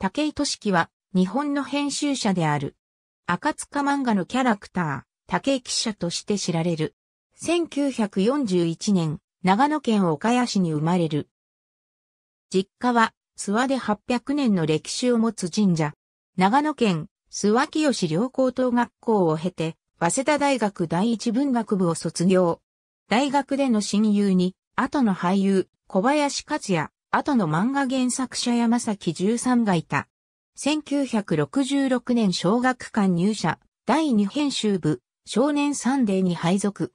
武井俊樹は日本の編集者である。赤塚漫画のキャラクター、武井記者として知られる。1941年、長野県岡谷市に生まれる。実家は、諏訪で800年の歴史を持つ神社。長野県、諏訪清良高等学校を経て、早稲田大学第一文学部を卒業。大学での親友に、後の俳優、小林克也、後の漫画原作者山崎十三がいた。1966年小学館入社、第2編集部、少年サンデーに配属。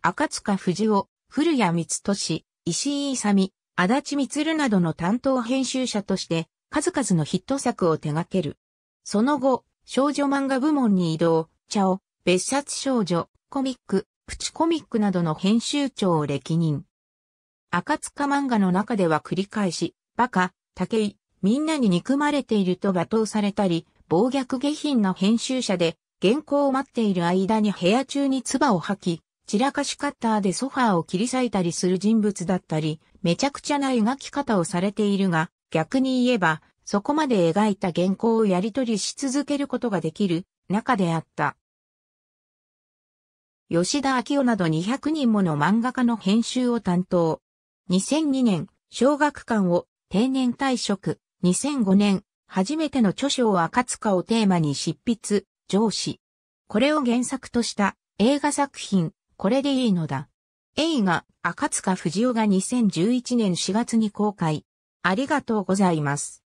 赤塚不二夫、古谷光俊、石井勇、足立光などの担当編集者として、数々のヒット作を手掛ける。その後、少女漫画部門に移動、茶を、別冊少女、コミック、プチコミックなどの編集長を歴任。赤塚漫画の中では繰り返し、バカ、竹井、みんなに憎まれていると罵倒されたり、暴虐下品な編集者で、原稿を待っている間に部屋中に唾を吐き、散らかしカッターでソファーを切り裂いたりする人物だったり、めちゃくちゃな描き方をされているが、逆に言えば、そこまで描いた原稿をやり取りし続けることができる中であった。吉田明夫など200人もの漫画家の編集を担当。2002年、小学館を定年退職。2005年、初めての著書を赤塚をテーマに執筆、上司。これを原作とした映画作品、これでいいのだ。映画、赤塚不二夫が2011年4月に公開。ありがとうございます。